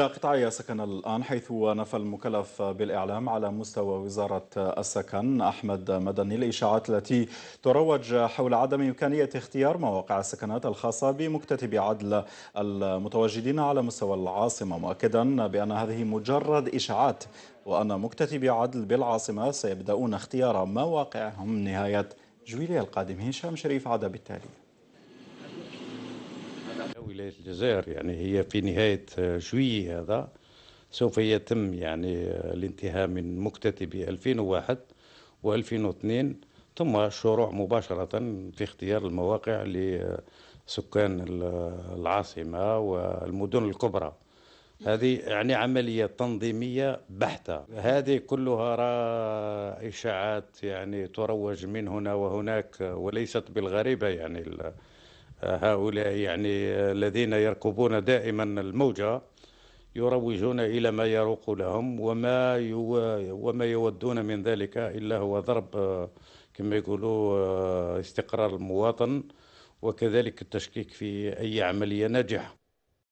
قطاعي سكن الآن حيث نفى المكلف بالإعلام على مستوى وزارة السكن أحمد مدني الإشاعات التي تروج حول عدم إمكانية اختيار مواقع السكنات الخاصة بمكتتب عدل المتواجدين على مستوى العاصمة مؤكدا بأن هذه مجرد إشاعات وأن مكتتبي عدل بالعاصمة سيبدأون اختيار مواقعهم نهاية جويلية القادم هشام شريف عدا بالتالي ولاية الجزائر يعني هي في نهاية جوي آه، هذا سوف يتم يعني آه، الانتهاء من مكتتب 2001 و2002 ثم الشروع مباشرة في اختيار المواقع لسكان العاصمة والمدن الكبرى هذه يعني عملية تنظيمية بحتة هذه كلها را إشاعات يعني تروج من هنا وهناك وليست بالغريبة يعني هؤلاء يعني الذين يركبون دائما الموجة يروجون إلى ما يروق لهم وما يو وما يودون من ذلك إلا هو ضرب كما يقولوا آه، استقرار المواطن وكذلك التشكيك في أي عملية ناجحة